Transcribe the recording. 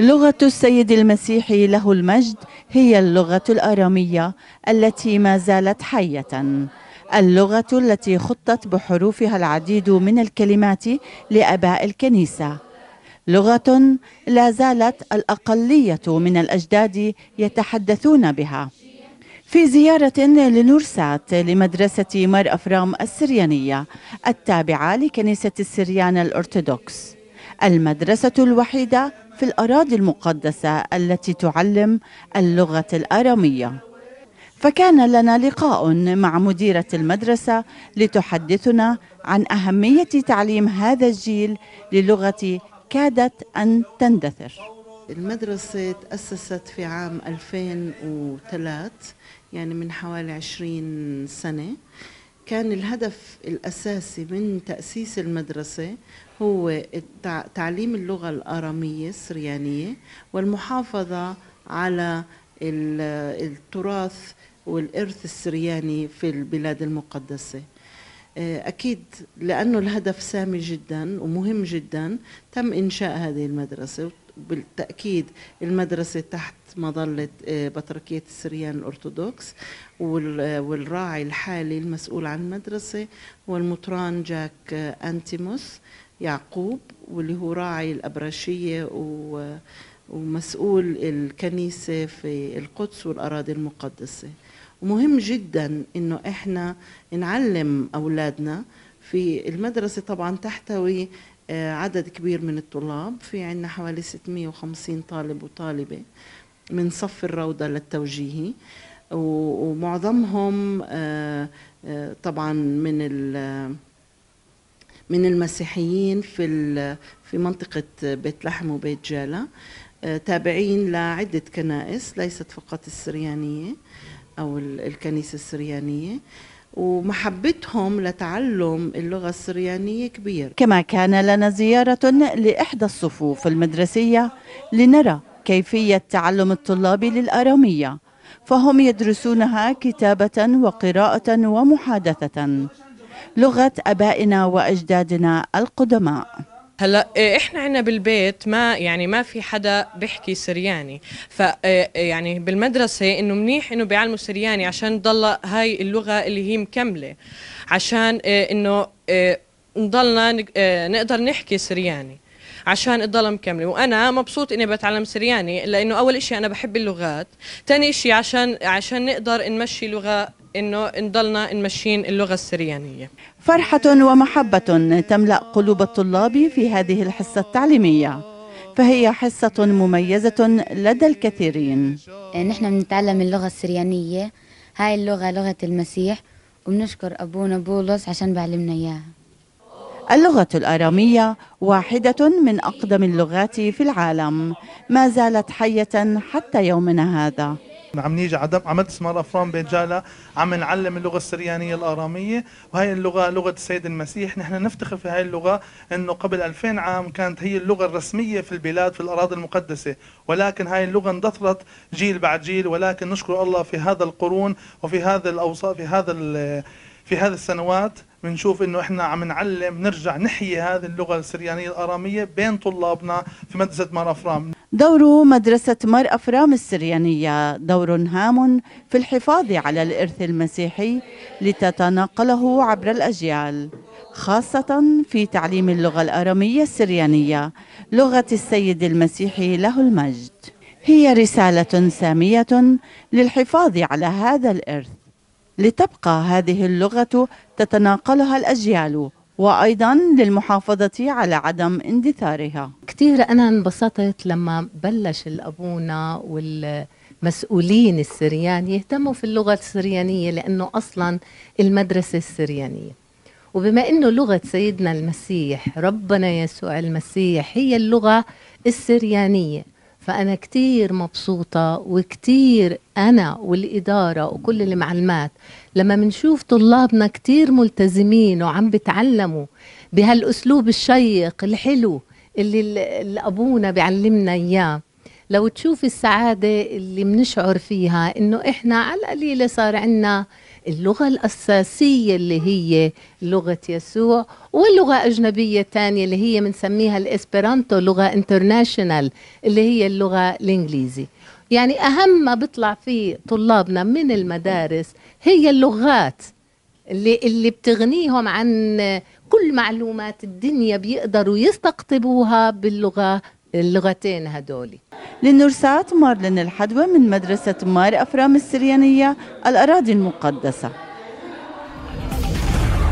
لغة السيد المسيح له المجد هي اللغة الأرامية التي ما زالت حية اللغة التي خطت بحروفها العديد من الكلمات لأباء الكنيسة لغة لا زالت الأقلية من الأجداد يتحدثون بها في زيارة لنورسات لمدرسة مار أفرام السريانية التابعة لكنيسة السريان الأرثوذكس المدرسة الوحيدة في الأراضي المقدسة التي تعلم اللغة الآرامية فكان لنا لقاء مع مديرة المدرسة لتحدثنا عن أهمية تعليم هذا الجيل للغة كادت أن تندثر المدرسة تأسست في عام 2003 يعني من حوالي 20 سنة كان الهدف الأساسي من تأسيس المدرسة هو تعليم اللغة الآرامية السريانية والمحافظة على التراث والإرث السرياني في البلاد المقدسة آه، أكيد لأنه الهدف سامي جدا ومهم جدا تم إنشاء هذه المدرسة بالتاكيد المدرسه تحت مظله آه، بطركيه السريان الارثوذكس آه، والراعي الحالي المسؤول عن المدرسه هو المطران جاك آه، انتيموس يعقوب واللي هو راعي الابرشيه و ومسؤول الكنيسة في القدس والأراضي المقدسة ومهم جدا إنه إحنا نعلم أولادنا في المدرسة طبعا تحتوي آه، عدد كبير من الطلاب في عندنا حوالي 650 طالب وطالبة من صف الروضة للتوجيهي ومعظمهم آه، آه، طبعا من من المسيحيين في في منطقة بيت لحم وبيت جالا تابعين لعدة كنائس ليست فقط السريانية أو الكنيسة السريانية ومحبتهم لتعلم اللغة السريانية كبير كما كان لنا زيارة لإحدى الصفوف المدرسية لنرى كيفية تعلم الطلاب للأرامية فهم يدرسونها كتابة وقراءة ومحادثة لغة أبائنا وأجدادنا القدماء هلا إيه، احنا عنا بالبيت ما يعني ما في حدا بيحكي سرياني ف إيه، إيه، يعني بالمدرسه انه منيح انه بيعلموا سرياني عشان تضل هاي اللغه اللي هي مكمله عشان انه نضلنا نقدر نحكي سرياني عشان تضل مكمله وانا مبسوط اني بتعلم سرياني لانه اول شيء انا بحب اللغات ثاني شيء عشان عشان نقدر نمشي لغه انه نضلنا نمشين اللغه السريانيه. فرحه ومحبه تملا قلوب الطلاب في هذه الحصه التعليميه. فهي حصة مميزة لدى الكثيرين نحن بنتعلم اللغة السريانية هاي اللغة لغة المسيح وبنشكر أبونا بولس عشان بعلمنا إياها اللغة الآرامية واحدة من أقدم اللغات في العالم ما زالت حية حتى يومنا هذا نعم، عم نيجي على عملت اسمها الافران بيت جالا عم نعلم اللغه السريانيه الاراميه وهي اللغه لغه السيد المسيح نحن نفتخر في هاي اللغه انه قبل 2000 عام كانت هي اللغه الرسميه في البلاد في الاراضي المقدسه ولكن هاي اللغه اندثرت جيل بعد جيل ولكن نشكر الله في هذا القرون وفي هذا الاوصاف في هذا في هذه السنوات بنشوف انه احنا عم نعلم نرجع نحيي هذه اللغه السريانيه الاراميه بين طلابنا في مدرسه مارافرام دور مدرسة مر أفرام السريانية دور هام في الحفاظ على الإرث المسيحي لتتناقله عبر الأجيال خاصة في تعليم اللغة الأرامية السريانية لغة السيد المسيحي له المجد هي رسالة سامية للحفاظ على هذا الإرث لتبقى هذه اللغة تتناقلها الأجيال وأيضا للمحافظة على عدم اندثارها كثير أنا انبسطت لما بلش الأبونا وال مسؤولين السريان يهتموا في اللغة السريانية لأنه أصلا المدرسة السريانية وبما أنه لغة سيدنا المسيح ربنا يسوع المسيح هي اللغة السريانية فأنا كتير مبسوطة وكتير أنا والإدارة وكل المعلمات لما منشوف طلابنا كتير ملتزمين وعم بتعلموا بهالاسلوب الشيق الحلو اللي, اللي ابونا بيعلمنا اياه لو تشوف السعادة اللي بنشعر فيها انه احنا على القليلة صار عنا اللغة الأساسية اللي هي لغة يسوع واللغة أجنبية تانية اللي هي بنسميها الإسبرانتو لغة انترناشنال اللي هي اللغة الإنجليزي يعني أهم ما بيطلع فيه طلابنا من المدارس هي اللغات اللي اللي بتغنيهم عن كل معلومات الدنيا بيقدروا يستقطبوها باللغة اللغتين هدول للنرسات مارلين الحدوه من مدرسة مار أفرام السريانية الأراضي المقدسة